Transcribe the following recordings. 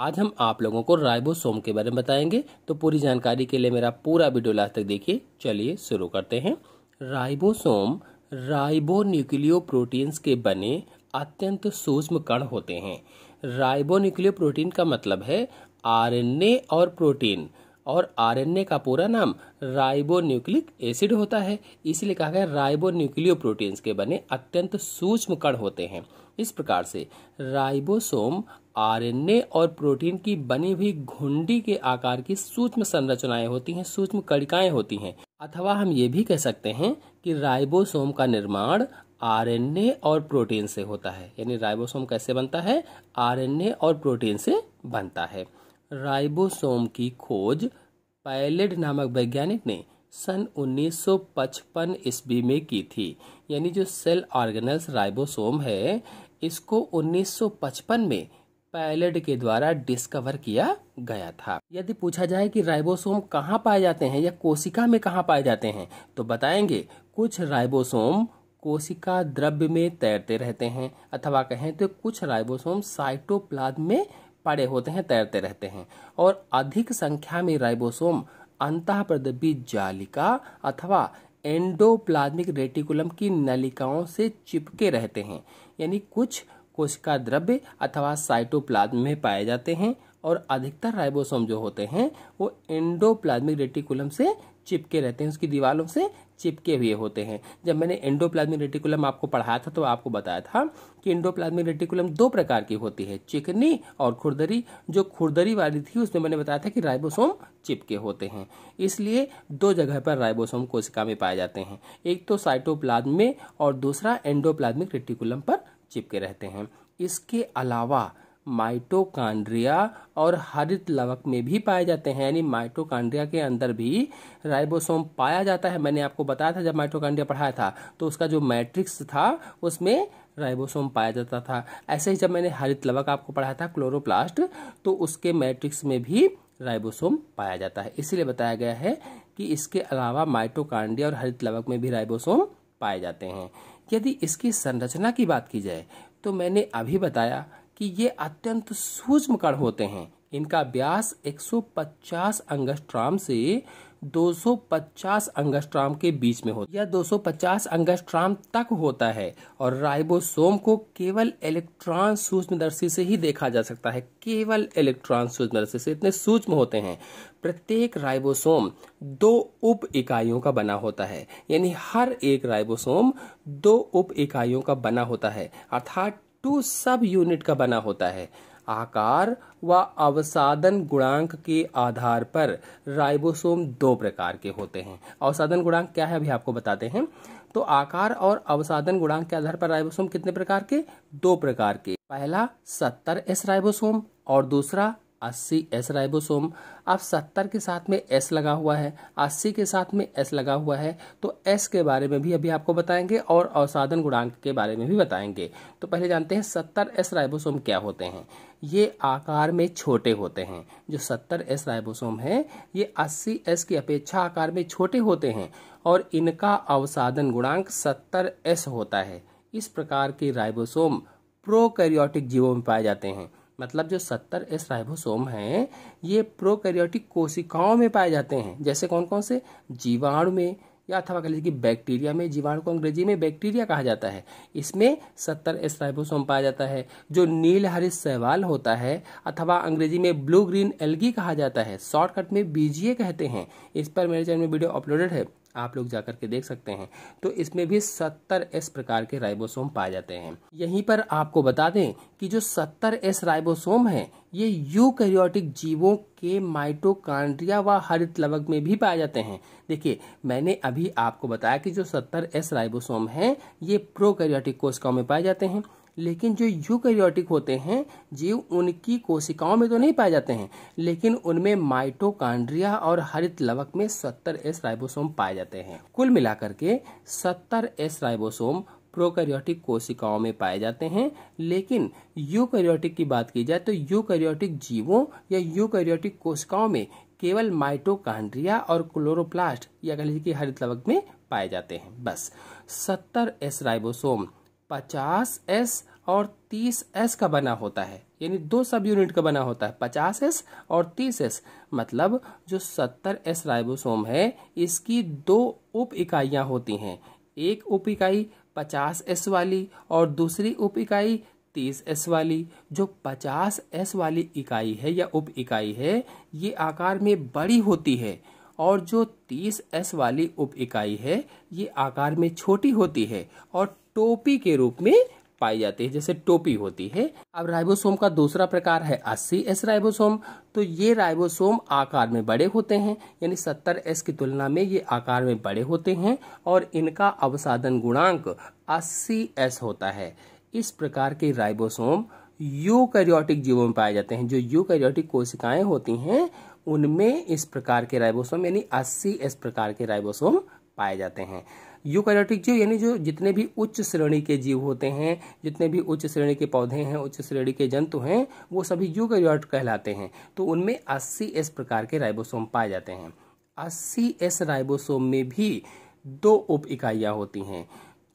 आज हम आप लोगों को राइबोसोम के बारे में बताएंगे तो पूरी जानकारी के लिए मेरा पूरा वीडियो लास्ट तक देखिए चलिए शुरू करते हैं राइबोसोम राइबो प्रोटीन्स के बने अत्यंत सूक्ष्म कण होते हैं राइबो प्रोटीन का मतलब है आरएनए और प्रोटीन और आरएनए का पूरा नाम राइबो न्यूक्लिक एसिड होता है इसलिए कहा गया राइबो न्यूक्लियो प्रोटीन्स के बने अत्यंत सूक्ष्म कण होते हैं इस प्रकार से राइबोसोम आरएनए और प्रोटीन की बनी हुई घुंडी के आकार की सूक्ष्म संरचनाएं होती हैं सूक्ष्म कड़िकाएं होती हैं अथवा हम ये भी कह सकते हैं कि राइबोसोम का निर्माण आरएनए और प्रोटीन से होता है यानी राइबोसोम कैसे बनता है आरएनए और प्रोटीन से बनता है राइबोसोम की खोज पैलेड नामक वैज्ञानिक ने सन 1955 ईस्वी में की थी यानी जो सेल ऑर्गेनल्स राइबोसोम है इसको 1955 में पैलेट के द्वारा डिस्कवर किया गया था यदि पूछा जाए कि राइबोसोम कहाँ पाए जाते हैं या कोशिका में कहाँ पाए जाते हैं तो बताएंगे कुछ राइबोसोम कोशिका द्रव्य में तैरते रहते हैं अथवा कहें तो कुछ राइबोसोम साइटोप्लाज में पड़े होते हैं तैरते रहते हैं और अधिक संख्या में राइबोसोम अंत प्रदीपी जालिका अथवा एंडोप्लाज्मिक रेटिकुलम की नलिकाओं से चिपके रहते हैं यानी कुछ कोशिका द्रव्य अथवा साइटोप्लाज्म में पाए जाते हैं और अधिकतर राइबोसोम जो होते हैं वो एंडोप्लाज्मिक रेटिकुलम से चिपके रहते हैं उसकी दीवारों से चिपके हुए होते हैं जब मैंने एंडोप्लाज्मिक रेटिकुलम आपको पढ़ाया था तो आपको बताया था कि एंडोप्लाज्मिक रेटिकुलम दो प्रकार की होती है चिकनी और खुरदरी जो खुरदरी वाली थी उसमें मैंने बताया था कि राइबोसोम चिपके होते हैं इसलिए दो जगह पर राइबोसोम कोशिका में पाए जाते हैं एक तो साइटोप्लाज्म में और दूसरा एंडोप्लाज्मिक रेटिकुलम पर चिपके रहते हैं इसके अलावा माइटोकांड्रिया और हरित लवक में भी पाए जाते हैं यानी माइटोकांड्रिया के अंदर भी राइबोसोम पाया जाता है मैंने आपको बताया था जब माइटोकांड्रिया पढ़ाया था तो उसका जो मैट्रिक्स था उसमें राइबोसोम पाया जाता था ऐसे ही जब मैंने हरित लवक आपको पढ़ाया था क्लोरोप्लास्ट तो उसके मैट्रिक्स में भी राइबोसोम पाया जाता है इसीलिए बताया गया है कि इसके अलावा माइटोकांड्रिया और हरित लवक में भी राइबोसोम पाए जाते हैं यदि इसकी संरचना की बात की जाए तो मैंने अभी बताया कि ये अत्यंत सूक्ष्म कण होते हैं इनका व्यास 150 अंगस्ट्राम से 250 अंगस्ट्राम के बीच में होता है या 250 अंगस्ट्राम तक होता है और राइबोसोम को केवल इलेक्ट्रॉन सूक्ष्मदर्शी से ही देखा जा सकता है केवल इलेक्ट्रॉन सूक्ष्मदर्शी से इतने सूक्ष्म होते हैं प्रत्येक राइबोसोम दो उप इकाइयों का बना होता है यानी हर एक राइबोसोम दो उप इकाइयों का बना होता है अर्थात टू सब यूनिट का बना होता है आकार व अवसादन गुणांक के आधार पर राइबोसोम दो प्रकार के होते हैं अवसादन गुणांक क्या है अभी आपको बताते हैं तो आकार और अवसादन गुणांक के आधार पर राइबोसोम कितने प्रकार के दो प्रकार के पहला सत्तर एस राइबोसोम और दूसरा अस्सी एस राइबोसोम अब सत्तर के साथ में एस लगा हुआ है अस्सी के साथ में एस लगा हुआ है तो एस के बारे में भी अभी आपको बताएंगे और अवसाधन गुणांक के बारे में भी बताएंगे तो पहले जानते हैं सत्तर एस राइबोसोम क्या होते हैं ये आकार में छोटे होते हैं जो सत्तर एस राइबोसोम हैं ये अस्सी एस की अपेक्षा आकार में छोटे होते हैं और इनका अवसाधन गुणांक सत्तर एस होता है इस प्रकार के राइबोसोम प्रोकैरियोटिक जीवों में पाए जाते हैं मतलब जो सत्तर एस राइबोसोम हैं ये प्रोकैरियोटिक कोशिकाओं में पाए जाते हैं जैसे कौन कौन से जीवाणु में या अथवा कह लीजिए कि बैक्टीरिया में जीवाणु को अंग्रेजी में बैक्टीरिया कहा जाता है इसमें सत्तर एस राइबोसोम पाया जाता है जो नील हरित सहवाल होता है अथवा अंग्रेजी में ब्लू ग्रीन एलगी कहा जाता है शॉर्टकट में बीजीए कहते हैं इस पर मेरे चैनल में वीडियो अपलोडेड है आप लोग जाकर के देख सकते हैं तो इसमें भी सत्तर एस प्रकार के राइबोसोम पाए जाते हैं यहीं पर आपको बता दें कि जो सत्तर एस राइबोसोम है ये यूकैरियोटिक जीवों के माइटोकांड्रिया व हरित लवक में भी पाए जाते हैं देखिए मैंने अभी आपको बताया कि जो सत्तर एस राइबोसोम हैं ये प्रोकैरियोटिक कोशिकाओं में पाए जाते हैं लेकिन जो यूकैरियोटिक होते हैं जीव उनकी कोशिकाओं में तो नहीं पाए जाते हैं लेकिन उनमें माइटोकांड्रिया और हरित लवक में सत्तर एस राइबोसोम पाए जाते हैं कुल मिलाकर के सत्तर एस राइबोसोम प्रोकैरियोटिक कोशिकाओं में पाए जाते हैं लेकिन यूकैरियोटिक की बात की जाए तो यूकैरियोटिक जीवों या यूकैरियोटिक कोशिकाओं में केवल माइटोकांड्रिया और क्लोरोप्लास्ट या कह लीजिए कि हरित लवक में पाए जाते हैं बस सत्तर एस राइबोसोम पचास एस और तीस एस का बना होता है यानी दो सब यूनिट का बना होता है पचास एस और तीस एस मतलब जो सत्तर एस राइबोसोम है इसकी दो उप इकाइयाँ होती हैं एक उप इकाई पचास एस वाली और दूसरी उप इकाई तीस एस वाली जो पचास एस वाली इकाई है या उप इकाई है ये आकार में बड़ी होती है और जो तीस एस वाली उप इकाई है ये आकार में छोटी होती है और टोपी के रूप में पाई जाती है जैसे टोपी होती है अब राइबोसोम का दूसरा प्रकार है एस राइबोसोम तो ये राइबोसोम आकार में बड़े होते हैं यानी एस की तुलना में ये आकार में बड़े होते हैं और इनका अवसादन गुणांक एस होता है इस प्रकार के राइबोसोम यूकैरियोटिक जीवों में पाए जाते हैं जो यूकैरियोटिक कोशिकाएं होती हैं उनमें इस प्रकार के राइबोसोम यानी अस्सी एस प्रकार के राइबोसोम पाए जाते हैं यूकैरियोटिक जीव यानी जो जितने भी उच्च श्रेणी के जीव होते हैं जितने भी उच्च श्रेणी के पौधे हैं उच्च श्रेणी के जंतु हैं वो सभी यूकैरियोट कहलाते हैं तो उनमें अस्सी एस प्रकार के राइबोसोम पाए जाते हैं अस्सी एस राइबोसोम में भी दो उप इकाइयाँ होती हैं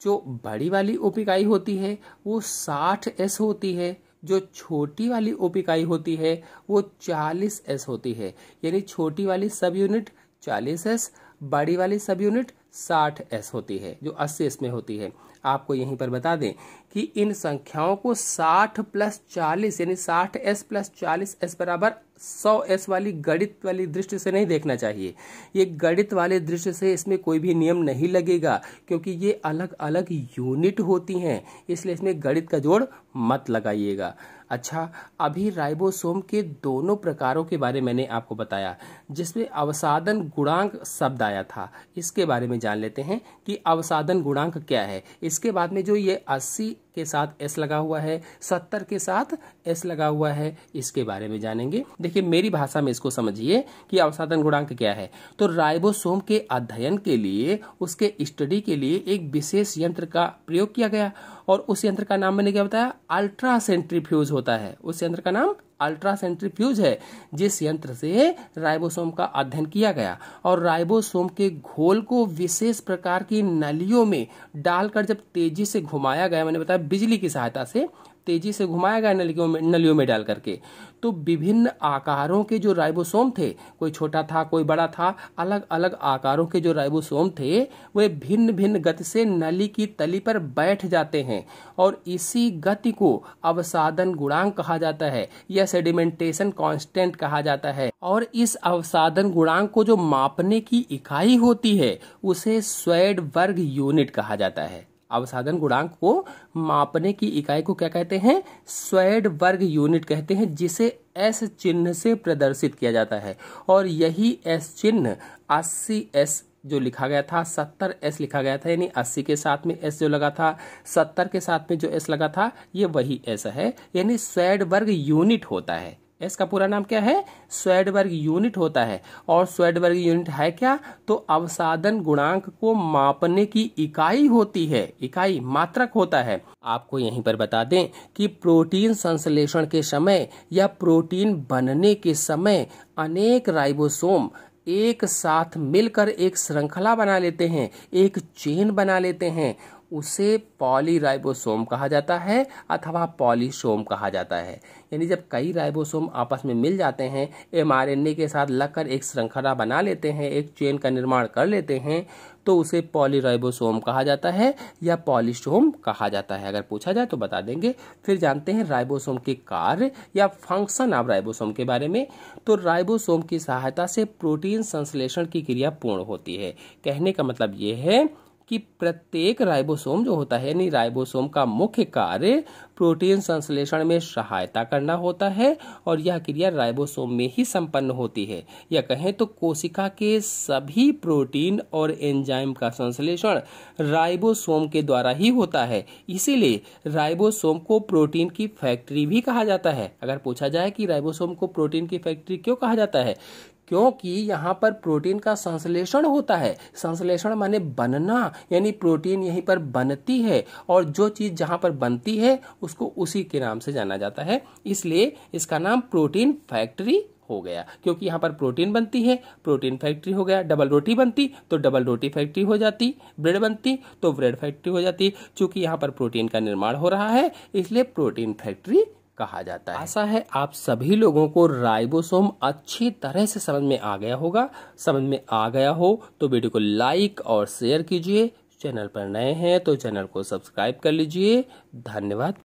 जो बड़ी वाली उप इकाई होती है वो साठ एस होती है जो छोटी वाली उप इकाई होती है वो चालीस एस होती है यानी छोटी वाली सब यूनिट चालीस एस बड़ी वाली सब यूनिट साठ एस होती है जो अस्सी एस में होती है आपको यहीं पर बता दें कि इन संख्याओं को साठ प्लस चालीस यानी साठ एस प्लस चालीस एस बराबर सौ एस वाली गणित वाली दृष्टि से नहीं देखना चाहिए ये गणित वाले दृष्टि से इसमें कोई भी नियम नहीं लगेगा क्योंकि ये अलग अलग यूनिट होती हैं इसलिए इसमें गणित का जोड़ मत लगाइएगा अच्छा अभी राइबोसोम के दोनों प्रकारों के बारे मैंने आपको बताया जिसमें अवसादन गुणांक शब्द आया था इसके बारे में जान लेते हैं कि अवसादन गुणांक क्या है इसके बाद में जो ये अस्सी के साथ एस लगा हुआ है सत्तर के साथ एस लगा हुआ है इसके बारे में जानेंगे देखिए मेरी भाषा में इसको समझिए कि अवसाधन गुणांक क्या है तो राइबोसोम के अध्ययन के लिए उसके स्टडी के लिए एक विशेष यंत्र का प्रयोग किया गया और उस यंत्र का नाम मैंने क्या बताया अल्ट्रा सेंट्रीफ्यूज होता है उस यंत्र का नाम अल्ट्रा सेंट्रीफ्यूज है जिस यंत्र से राइबोसोम का अध्ययन किया गया और राइबोसोम के घोल को विशेष प्रकार की नलियों में डालकर जब तेजी से घुमाया गया मैंने बताया बिजली की सहायता से तेजी से घुमाया गया नलियों में नलियों में डाल करके तो विभिन्न आकारों के जो राइबोसोम थे कोई छोटा था कोई बड़ा था अलग अलग आकारों के जो राइबोसोम थे वे भिन्न भिन्न गति से नली की तली पर बैठ जाते हैं और इसी गति को अवसादन गुणांक कहा जाता है या सेडिमेंटेशन कांस्टेंट कहा जाता है और इस अवसादन गुणांक को जो मापने की इकाई होती है उसे स्वेड वर्ग यूनिट कहा जाता है अवसाधन गुणांक को मापने की इकाई को क्या कहते हैं स्वैड वर्ग यूनिट कहते हैं जिसे एस चिन्ह से प्रदर्शित किया जाता है और यही एस चिन्ह अस्सी एस जो लिखा गया था सत्तर एस लिखा गया था यानी अस्सी के साथ में एस जो लगा था सत्तर के साथ में जो एस लगा था ये वही एस है यानी स्वैड वर्ग यूनिट होता है इसका पूरा नाम क्या है स्वेडबर्ग यूनिट होता है और स्वेडबर्ग यूनिट है क्या तो अवसादन गुणांक को मापने की इकाई होती है इकाई मात्रक होता है आपको यहीं पर बता दें कि प्रोटीन संश्लेषण के समय या प्रोटीन बनने के समय अनेक राइबोसोम एक साथ मिलकर एक श्रृंखला बना लेते हैं एक चेन बना लेते हैं उसे पॉलीराइबोसोम कहा जाता है अथवा पॉलीसोम कहा जाता है यानी जब कई राइबोसोम आपस में मिल जाते हैं एमआरएनए के साथ लगकर एक श्रृंखला बना लेते हैं एक चेन का निर्माण कर लेते हैं तो उसे पॉलीराइबोसोम कहा जाता है या पॉलीसोम कहा जाता है अगर पूछा जाए तो बता देंगे फिर जानते हैं राइबोसोम के कार्य या फंक्शन ऑफ राइबोसोम के बारे में तो राइबोसोम की सहायता से प्रोटीन संश्लेषण की क्रिया पूर्ण होती है कहने का मतलब ये है कि प्रत्येक राइबोसोम जो होता है यानी राइबोसोम का मुख्य कार्य प्रोटीन संश्लेषण में सहायता करना होता है और यह क्रिया राइबोसोम में ही संपन्न होती है या कहें तो कोशिका के सभी प्रोटीन और एंजाइम का संश्लेषण राइबोसोम के द्वारा ही होता है इसीलिए राइबोसोम को प्रोटीन की फैक्ट्री भी कहा जाता है अगर पूछा जाए कि राइबोसोम को प्रोटीन की फैक्ट्री क्यों कहा जाता है क्योंकि यहाँ पर प्रोटीन का संश्लेषण होता है संश्लेषण माने बनना यानी प्रोटीन यहीं पर बनती है और जो चीज़ जहाँ पर बनती है उसको उसी के नाम से जाना जाता है इसलिए इसका नाम प्रोटीन फैक्ट्री हो गया क्योंकि यहाँ पर प्रोटीन बनती है प्रोटीन फैक्ट्री हो गया डबल रोटी बनती तो डबल रोटी फैक्ट्री हो जाती ब्रेड बनती तो ब्रेड फैक्ट्री हो जाती चूंकि यहाँ पर प्रोटीन का निर्माण हो रहा है इसलिए प्रोटीन फैक्ट्री कहा जाता है आशा है आप सभी लोगों को राइबोसोम अच्छी तरह से समझ में आ गया होगा समझ में आ गया हो तो वीडियो को लाइक और शेयर कीजिए चैनल पर नए हैं तो चैनल को सब्सक्राइब कर लीजिए धन्यवाद